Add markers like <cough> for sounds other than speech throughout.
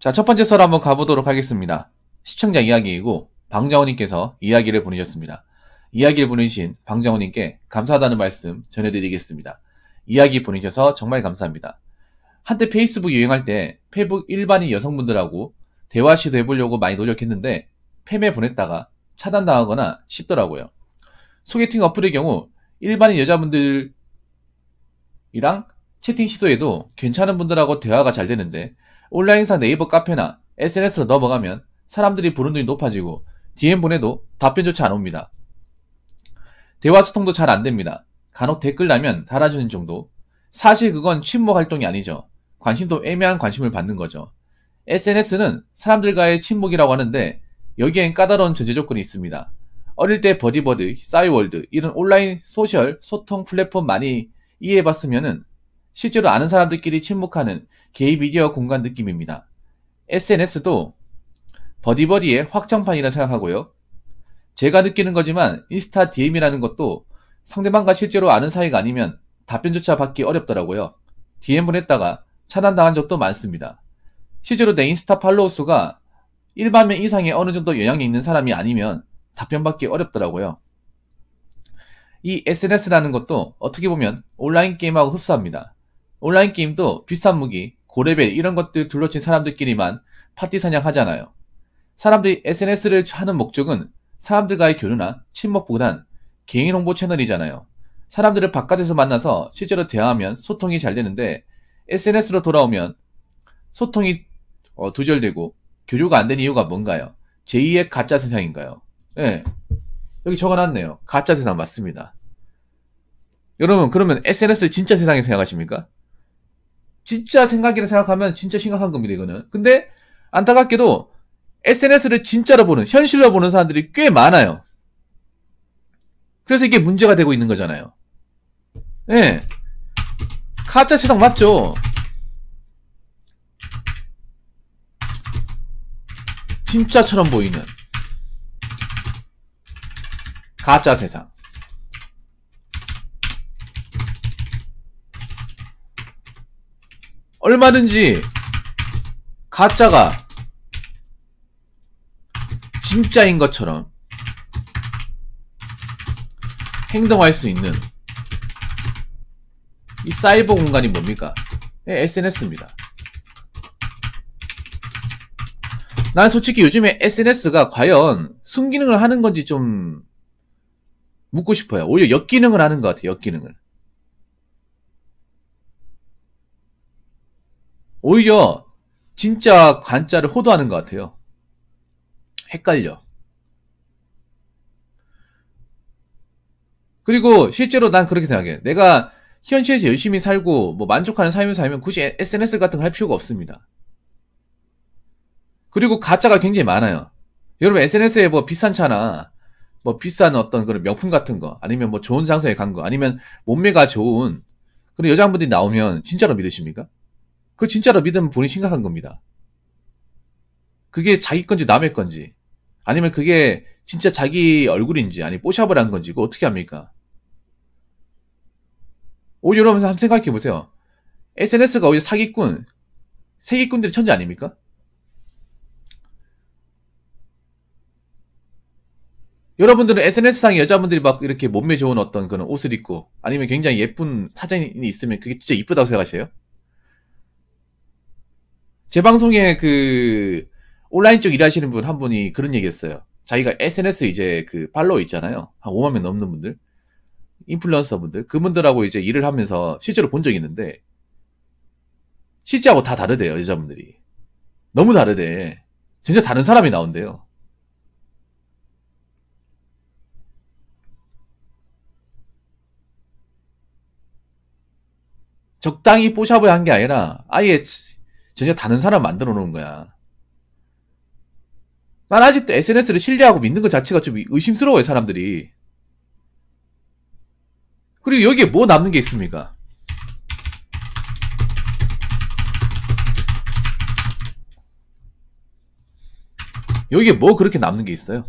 자, 첫 번째 썰 한번 가보도록 하겠습니다. 시청자 이야기이고 방정원님께서 이야기를 보내셨습니다. 이야기를 보내신 방정원님께 감사하다는 말씀 전해드리겠습니다. 이야기 보내셔서 정말 감사합니다. 한때 페이스북 유행할 때 페북 일반인 여성분들하고 대화 시도 해보려고 많이 노력했는데 팸에 보냈다가 차단당하거나 싶더라고요. 소개팅 어플의 경우 일반인 여자분들이랑 채팅 시도해도 괜찮은 분들하고 대화가 잘 되는데 온라인사 네이버 카페나 SNS로 넘어가면 사람들이 보는 눈이 높아지고 DM 보내도 답변조차 안 옵니다. 대화 소통도 잘 안 됩니다. 간혹 댓글 나면 달아주는 정도. 사실 그건 친목 활동이 아니죠. 관심도 애매한 관심을 받는 거죠. SNS는 사람들과의 친목이라고 하는데 여기엔 까다로운 전제 조건이 있습니다. 어릴 때 버디버드, 싸이월드 이런 온라인 소셜 소통 플랫폼 많이 이해해봤으면은 실제로 아는 사람들끼리 친목하는 게이미디어 공간 느낌입니다. SNS도 버디버디의 확장판이라 생각하고요. 제가 느끼는 거지만 인스타 DM이라는 것도 상대방과 실제로 아는 사이가 아니면 답변조차 받기 어렵더라고요. DM 보냈다가 차단당한 적도 많습니다. 실제로 내 인스타 팔로우 수가 일반 명 이상의 어느 정도 영향이 있는 사람이 아니면 답변받기 어렵더라고요. 이 SNS라는 것도 어떻게 보면 온라인 게임하고 흡사합니다. 온라인 게임도 비슷한 무기, 고레벨 이런 것들 둘러친 사람들끼리만 파티 사냥하잖아요. 사람들이 SNS를 하는 목적은 사람들과의 교류나 친목보단 개인 홍보 채널이잖아요. 사람들을 바깥에서 만나서 실제로 대화하면 소통이 잘 되는데 SNS로 돌아오면 소통이 어, 두절되고 교류가 안된 이유가 뭔가요? 제2의 가짜 세상인가요? 예. 네. 여기 적어놨네요. 가짜 세상 맞습니다. 여러분, 그러면 SNS를 진짜 세상에 생각하십니까? 진짜 생각이라 생각하면 진짜 심각한 겁니다, 이거는. 근데 안타깝게도 SNS를 진짜로 보는, 현실로 보는 사람들이 꽤 많아요. 그래서 이게 문제가 되고 있는 거잖아요. 예. 네. 가짜 세상 맞죠? 진짜처럼 보이는 가짜 세상. 얼마든지 가짜가 진짜인 것처럼 행동할 수 있는 이 사이버 공간이 뭡니까? 네, SNS입니다. 난 솔직히 요즘에 SNS가 과연 순기능을 하는 건지 좀 묻고 싶어요. 오히려 역기능을 하는 것 같아요. 역기능을. 오히려 진짜 관자를 호도하는 것 같아요. 헷갈려. 그리고 실제로 난 그렇게 생각해. 내가 현실에서 열심히 살고 뭐 만족하는 삶을 살면 굳이 SNS 같은 걸 할 필요가 없습니다. 그리고 가짜가 굉장히 많아요. 여러분 SNS에 뭐 비싼 차나 뭐 비싼 어떤 그런 명품 같은 거 아니면 뭐 좋은 장소에 간 거 아니면 몸매가 좋은 그런 여자분들이 나오면 진짜로 믿으십니까? 그거 진짜로 믿으면 본인이 심각한 겁니다. 그게 자기 건지 남의 건지 아니면 그게 진짜 자기 얼굴인지 아니 뽀샵을 한 건지 그 어떻게 합니까? 오 여러분 한번 생각해 보세요. SNS가 오히려 사기꾼, 세기꾼들이 천재 아닙니까? 여러분들은 SNS상에 여자분들이 막 이렇게 몸매 좋은 어떤 그런 옷을 입고 아니면 굉장히 예쁜 사진이 있으면 그게 진짜 이쁘다고 생각하세요? 제 방송에 그 온라인 쪽 일하시는 분 한 분이 그런 얘기했어요. 자기가 SNS 이제 그팔로우 있잖아요. 한 5만 명 넘는 분들, 인플루언서 분들, 그분들하고 이제 일을 하면서 실제로 본 적이 있는데 실제하고 다 다르대요 여자분들이. 너무 다르대. 전혀 다른 사람이 나온대요. 적당히 뽀샵을 한 게 아니라 아예 전혀 다른 사람 만들어 놓은 거야. 난 아직도 SNS를 신뢰하고 믿는 것 자체가 좀 의심스러워요, 사람들이. 그리고 여기에 뭐 남는 게 있습니까? 여기에 뭐 그렇게 남는 게 있어요?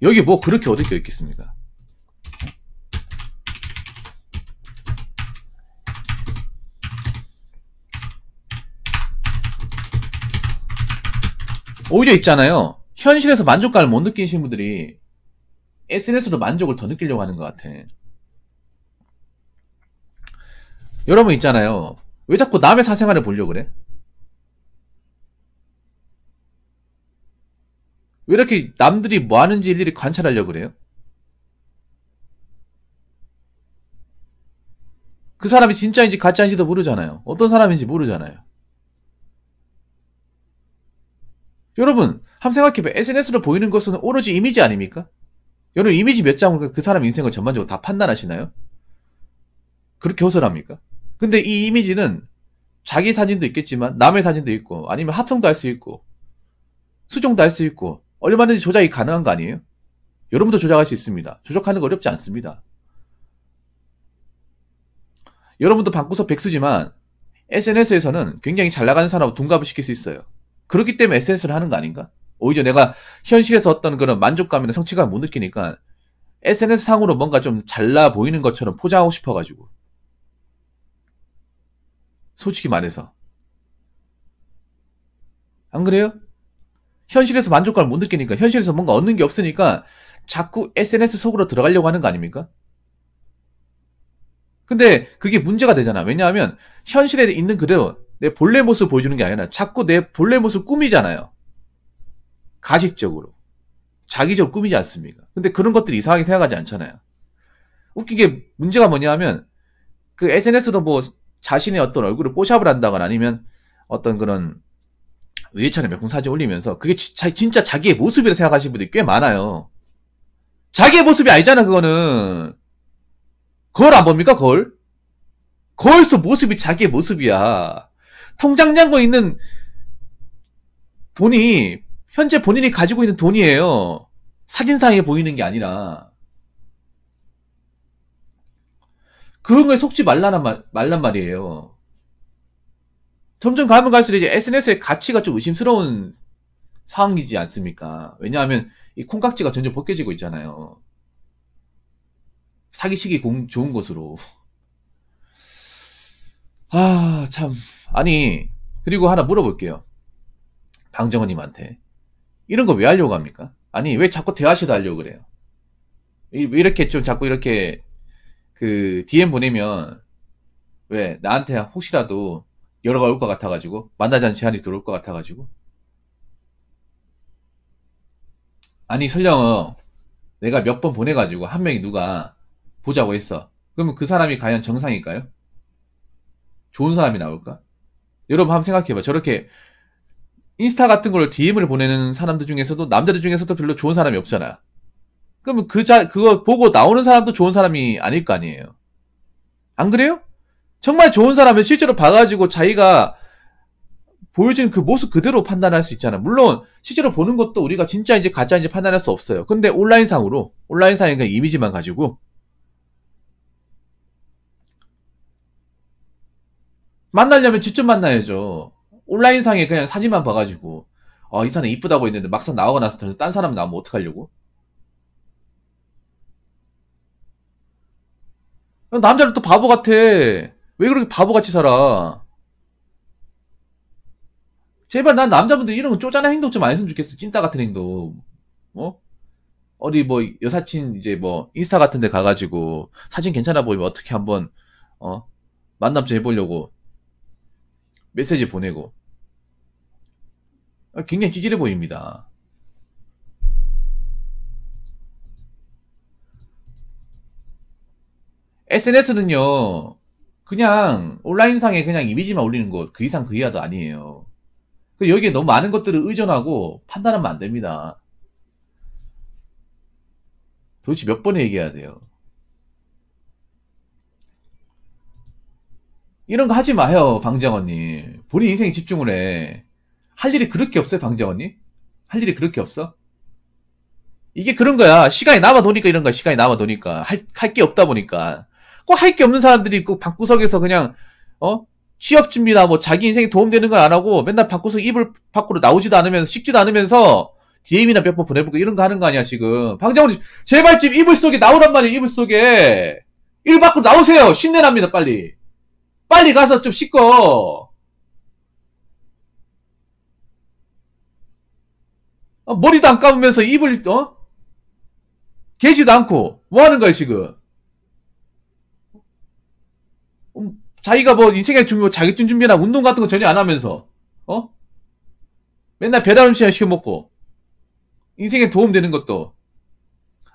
여기 에뭐 그렇게 얻을 게 있겠습니까? 오히려 있잖아요. 현실에서 만족감을 못 느끼시는 분들이 SNS로 만족을 더 느끼려고 하는 것 같아. 여러분 있잖아요. 왜 자꾸 남의 사생활을 보려고 그래? 왜 이렇게 남들이 뭐 하는지 일일이 관찰하려고 그래요? 그 사람이 진짜인지 가짜인지도 모르잖아요. 어떤 사람인지 모르잖아요. 여러분, 한번 생각해봐 SNS로 보이는 것은 오로지 이미지 아닙니까? 여러분, 이미지 몇장그 사람 인생을 전반적으로 다 판단하시나요? 그렇게 호설합니까? 근데 이 이미지는 자기 사진도 있겠지만, 남의 사진도 있고, 아니면 합성도 할 수 있고, 수정도 할 수 있고, 얼마든지 조작이 가능한 거 아니에요? 여러분도 조작할 수 있습니다. 조작하는 거 어렵지 않습니다. 여러분도 방구석 백수지만 SNS에서는 굉장히 잘 나가는 사람하고 둔갑을 시킬 수 있어요. 그렇기 때문에 SNS를 하는 거 아닌가? 오히려 내가 현실에서 어떤 그런 만족감이나 성취감을 못 느끼니까 SNS 상으로 뭔가 좀 잘나 보이는 것처럼 포장하고 싶어가지고. 솔직히 말해서. 안 그래요? 현실에서 만족감을 못 느끼니까, 현실에서 뭔가 얻는 게 없으니까 자꾸 SNS 속으로 들어가려고 하는 거 아닙니까? 근데 그게 문제가 되잖아. 왜냐하면 현실에 있는 그대로 내 본래 모습 보여주는 게 아니라 자꾸 내 본래 모습 꾸미잖아요. 가식적으로. 자기적으로 꾸미지 않습니까? 근데 그런 것들 이상하게 이 생각하지 않잖아요. 웃긴 게 문제가 뭐냐 하면 그 s n s 도뭐 자신의 어떤 얼굴을 뽀샵을 한다거나 아니면 어떤 그런 위에차는 몇품 사진 올리면서 그게 진짜 자기의 모습이라 생각하시는 분들이 꽤 많아요. 자기의 모습이 아니잖아 그거는. 그걸 안 봅니까 거걸 거울서 모습이 자기의 모습이야. 통장 잔고 있는 돈이 현재 본인이 가지고 있는 돈이에요. 사진상에 보이는 게 아니라. 그런 걸 속지 말란, 말, 말란 말이에요. 점점 가면 갈수록 이제 SNS의 가치가 좀 의심스러운 상황이지 않습니까? 왜냐하면 이 콩깍지가 점점 벗겨지고 있잖아요. 사기식이 좋은 곳으로. 아, 참. 아니, 그리고 하나 물어볼게요. 방정원님한테. 이런 거 왜 하려고 합니까? 아니, 왜 자꾸 대화시도 하려고 그래요? 이렇게 좀 자꾸 이렇게 그 DM 보내면 왜 나한테 혹시라도 열어가올 것 같아가지고 만나자는 제안이 들어올 것 같아가지고 아니 설령 내가 몇 번 보내가지고 한 명이 누가 보자고 했어 그러면 그 사람이 과연 정상일까요? 좋은 사람이 나올까? 여러분 한번 생각해봐. 저렇게 인스타 같은 걸 DM을 보내는 사람들 중에서도 남자들 중에서도 별로 좋은 사람이 없잖아. 그러면 그 자, 그거 보고 나오는 사람도 좋은 사람이 아닐 거 아니에요. 안 그래요? 정말 좋은 사람은 실제로 봐가지고 자기가 보여지는 그 모습 그대로 판단할 수 있잖아. 물론 실제로 보는 것도 우리가 진짜인지 가짜인지 판단할 수 없어요. 근데 온라인상으로 온라인상에 그 이미지만 가지고 만나려면 직접 만나야죠. 온라인상에 그냥 사진만 봐가지고 어, 이 사람 이쁘다고 했는데 막상 나오고 나서 딴 사람 나오면 어떡하려고? 남자는 또 바보 같아. 왜 그렇게 바보같이 살아? 제발 난 남자분들 이런 거 쪼잔한 행동 좀 안 했으면 좋겠어. 찐따 같은 행동. 어? 어디 뭐 여사친 이제 뭐 인스타 같은 데 가가지고 사진 괜찮아 보이면 어떻게 한번 어? 만남 좀 해보려고 메시지 보내고 아, 굉장히 찌질해 보입니다. SNS는요, 그냥 온라인상에 그냥 이미지만 올리는 것, 그 이상 그 이하도 아니에요. 그 여기에 너무 많은 것들을 의존하고 판단하면 안 됩니다. 도대체 몇 번 얘기해야 돼요? 이런 거 하지 마요, 방장원님. 본인 인생에 집중을 해. 할 일이 그렇게 없어요, 방장원님? 할 일이 그렇게 없어? 이게 그런 거야. 시간이 남아 도니까 이런 거야. 시간이 남아 도니까. 할, 할 게 없다 보니까. 꼭 할 게 없는 사람들이 꼭 방구석에서 그냥, 어? 취업 준비나 뭐 자기 인생에 도움되는 걸 안 하고 맨날 방구석 입을 밖으로 나오지도 않으면서, 식지도 않으면서 DM이나 몇 번 보내보고 이런 거 하는 거 아니야, 지금. 방장원님, 제발 지금 이불 속에 나오란 말이야, 이불 속에. 일 밖으로 나오세요. 신내납니다, 빨리. 빨리 가서 좀 씻고. 어, 머리도 안 감으면서 입을, 어? 개지도 않고. 뭐 하는 거야, 지금? 음, 자기가 뭐인생의 준비, 자격증 준비나 운동 같은 거 전혀 안 하면서, 어? 맨날 배달 음식이나 시켜 먹고, 인생에 도움 되는 것도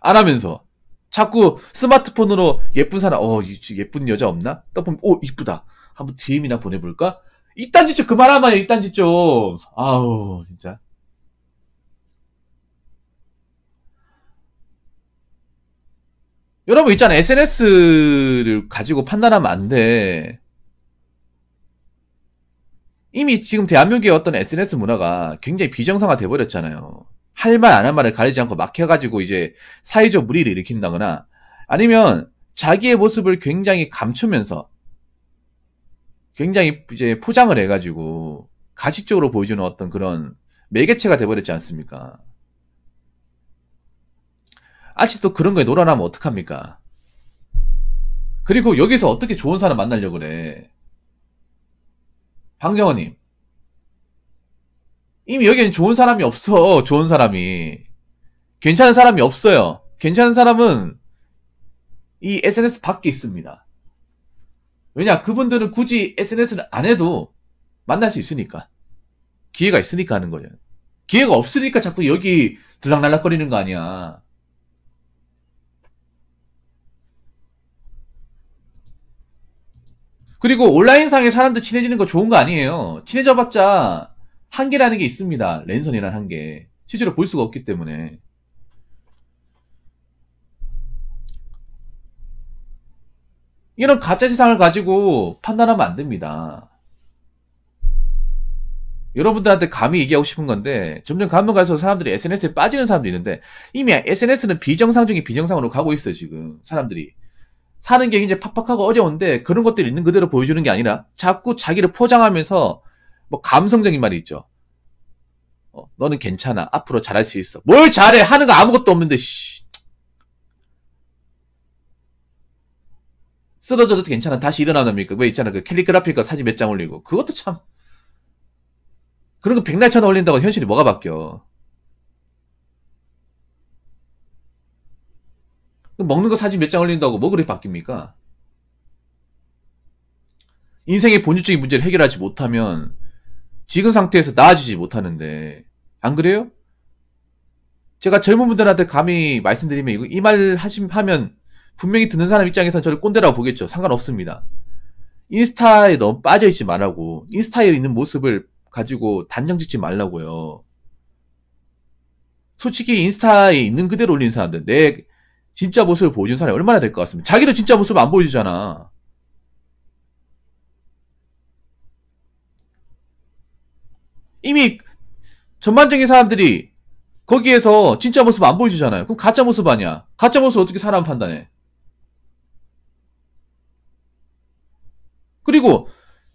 안 하면서. 자꾸 스마트폰으로 예쁜 사람, 어, 예쁜 여자 없나? 딱 보면, 오, 어, 이쁘다. 한번 DM이나 보내볼까? 이딴 짓 좀 그만하면 이딴 짓 좀. 아우, 진짜. 여러분 있잖아 SNS를 가지고 판단하면 안 돼. 이미 지금 대한민국의 어떤 SNS 문화가 굉장히 비정상화 돼버렸잖아요. 할말안할 말을 가리지 않고 막혀가지고 이제 사회적 물의를 일으킨다거나 아니면 자기의 모습을 굉장히 감추면서 굉장히 이제 포장을 해가지고 가식적으로 보여주는 어떤 그런 매개체가 돼버렸지 않습니까? 아직도 그런 거에 놀아나면 어떡합니까? 그리고 여기서 어떻게 좋은 사람 만나려고 그래? 방정원님, 이미 여기는 좋은 사람이 없어. 좋은 사람이. 괜찮은 사람이 없어요. 괜찮은 사람은 이 SNS 밖에 있습니다. 왜냐, 그분들은 굳이 SNS를 안 해도 만날 수 있으니까. 기회가 있으니까 하는 거예요. 기회가 없으니까 자꾸 여기 들락날락거리는 거 아니야. 그리고 온라인상에 사람들 친해지는 거 좋은 거 아니에요. 친해져봤자 한계라는 게 있습니다. 랜선이란 한계. 실제로 볼 수가 없기 때문에. 이런 가짜 세상을 가지고 판단하면 안 됩니다. 여러분들한테 감히 얘기하고 싶은 건데 점점 가면 가서 사람들이 SNS에 빠지는 사람도 있는데 이미 SNS는 비정상 중에 비정상으로 가고 있어요 지금 사람들이 사는 게 굉장히 팍팍하고 어려운데 그런 것들 이 있는 그대로 보여주는 게 아니라 자꾸 자기를 포장하면서 뭐 감성적인 말이 있죠. 어, 너는 괜찮아. 앞으로 잘할 수 있어. 뭘 잘해? 하는 거 아무것도 없는데, 씨. 쓰러져도 괜찮아. 다시 일어나답니까? 왜 있잖아. 그 캘리그라피가 사진 몇 장 올리고. 그것도 참. 그런 거 백날처럼 올린다고 현실이 뭐가 바뀌어. 그 먹는 거 사진 몇 장 올린다고 뭐 그리 바뀝니까? 인생의 본질적인 문제를 해결하지 못하면 지금 상태에서 나아지지 못하는데 안 그래요? 제가 젊은 분들한테 감히 말씀드리면 이거 이 말 하면 분명히 듣는 사람 입장에선 저를 꼰대라고 보겠죠. 상관없습니다. 인스타에 너무 빠져있지 말라고 인스타에 있는 모습을 가지고 단정 짓지 말라고요. 솔직히 인스타에 있는 그대로 올린 사람들 내 진짜 모습을 보여준 사람이 얼마나 될 것 같습니까? 자기도 진짜 모습 안 보여주잖아. 이미 전반적인 사람들이 거기에서 진짜 모습 안 보여주잖아요. 그 가짜 모습 아니야. 가짜 모습 어떻게 사람 판단해? 그리고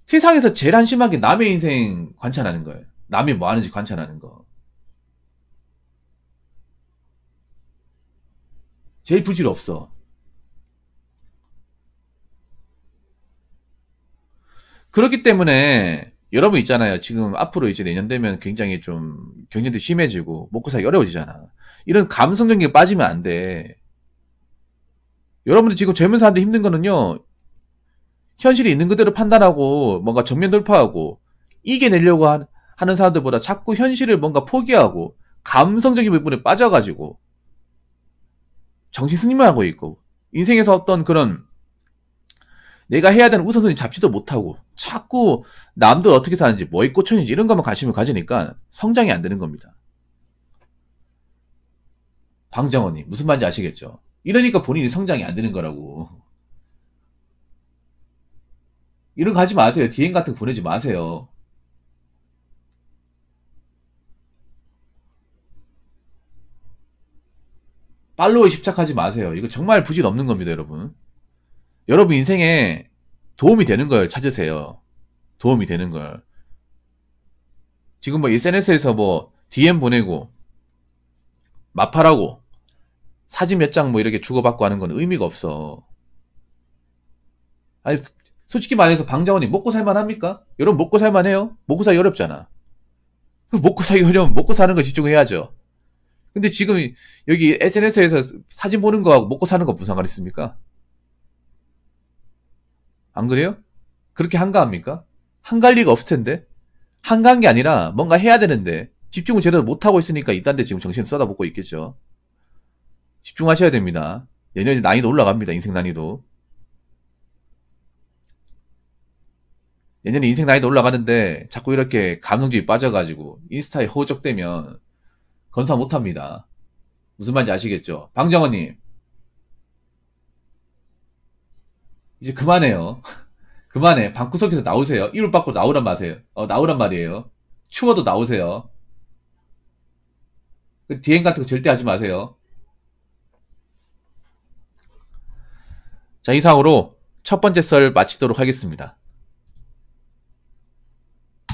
세상에서 제일 한심하게 남의 인생 관찰하는 거예요. 남이 뭐 하는지 관찰하는 거. 제일 부질없어. 그렇기 때문에 여러분 있잖아요. 지금 앞으로 이제 내년 되면 굉장히 좀 경쟁도 심해지고 먹고 살기 어려워지잖아. 이런 감성 적인게 빠지면 안 돼. 여러분들 지금 젊은 사람들 힘든 거는요. 현실이 있는 그대로 판단하고 뭔가 정면 돌파하고 이겨내려고 하, 하는 사람들보다 자꾸 현실을 뭔가 포기하고 감성적인 부분에 빠져가지고 정신 스님을 하고 있고 인생에서 어떤 그런 내가 해야 되는 우선순위 잡지도 못하고 자꾸 남들 어떻게 사는지 뭐에 꽂혔는지 이런 것만 관심을 가지니까 성장이 안 되는 겁니다. 방정원이 무슨 말인지 아시겠죠? 이러니까 본인이 성장이 안 되는 거라고. 이런 거 하지 마세요. DM 같은 거 보내지 마세요. 팔로우에 집착하지 마세요. 이거 정말 부질 없는 겁니다, 여러분. 여러분 인생에 도움이 되는 걸 찾으세요. 도움이 되는 걸. 지금 뭐 SNS에서 뭐 DM 보내고 마파라고 사진 몇 장 뭐 이렇게 주고받고 하는 건 의미가 없어. 아니 솔직히 말해서 방자원이 먹고 살만합니까? 여러분 먹고 살만해요? 먹고 살기 어렵잖아. 먹고 살기 어려면 먹고 사는 거 집중해야죠. 근데 지금 여기 SNS에서 사진 보는 거하고 먹고 사는 거 무슨 상관 있습니까? 안 그래요? 그렇게 한가합니까? 한갈 리가 없을 텐데. 한가한 게 아니라 뭔가 해야 되는데 집중을 제대로 못하고 있으니까 이딴 데 지금 정신 쏟아붓고 있겠죠. 집중하셔야 됩니다. 내년에 난이도 올라갑니다. 인생 난이도. 내년에 인생 난이도 올라가는데 자꾸 이렇게 감성주의 빠져가지고 인스타에 허우적대면 건사 못합니다. 무슨 말인지 아시겠죠? 방정원님 이제 그만해요. <laughs> 그만해. 방구석에서 나오세요. 이불 밖으로 나오란 말이에요. 어, 나오란 말이에요. 추워도 나오세요. 그 디행 같은 거 절대 하지 마세요. 자, 이상으로 첫 번째 썰 마치도록 하겠습니다.